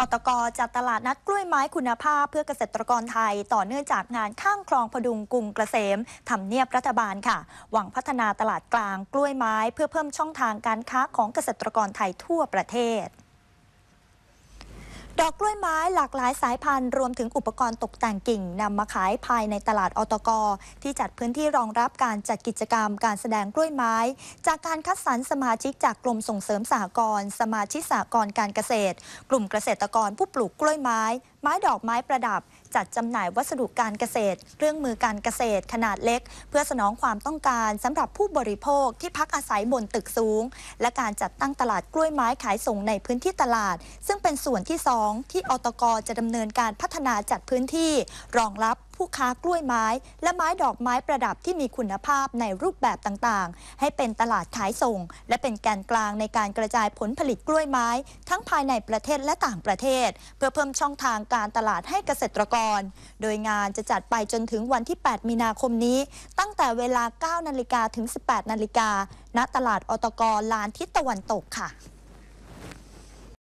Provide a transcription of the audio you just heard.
อตกจัดตลาดนัดกล้วยไม้คุณภาพเพื่อเกษตรกรไทย ต่อเนื่องจากงานข้างคลองพดุงกรุงเกษมทำเนียบรัฐบาลค่ะ หวังพัฒนาตลาดกลางกล้วยไม้เพื่อเพิ่มช่องทางการค้าของเกษตรกรไทยทั่วประเทศอกกล้วยไม้หลากหลายสายพันธุ์ รวมถึงอุปกรณ์ตกแต่งกิ่งนำมาขายภายในตลาดอตก ที่จัดพื้นที่รองรับการจัดกิจกรรมการแสดงกล้วยไม้ จากการคัดสรรสมาชิกจากกลุ่มส่งเสริมสหกรณ์สมาชิกสหกรณ์การเกษตร กลุ่มเกษตรกรผู้ปลูกกล้วยไม้ไม้ ดอกไม้ประดับ จัดจำหน่ายวัสดุการเกษตรเครื่องมือการเกษตรขนาดเล็ก เพื่อสนองความต้องการสำหรับผู้บริโภคที่พักอาศัยบนตึกสูง และการจัดตั้งตลาดกล้วยไม้ขายส่งในพื้นที่ตลาด ซึ่งเป็นส่วนที่ 2 ที่อตกจะดำเนินการพัฒนาจัดพื้นที่รองรับผู้ค้ากล้วยไม้ และไม้ดอกไม้ประดับที่มีคุณภาพในรูปแบบต่างๆ ให้เป็นตลาดขายส่ง และเป็นแกนกลางในการกระจายผลผลิตกล้วยไม้ ทั้งภายในประเทศและต่างประเทศ เพื่อเพิ่มช่องทางการตลาดให้เกษตรกร โดยงานจะจัดไปจนถึงวันที่ 8 มีนาคมนี้ ตั้งแต่เวลา 9นาฬิกาถึง 18นาฬิกาณตลาดอตกลานทิศตะวันตกค่ะ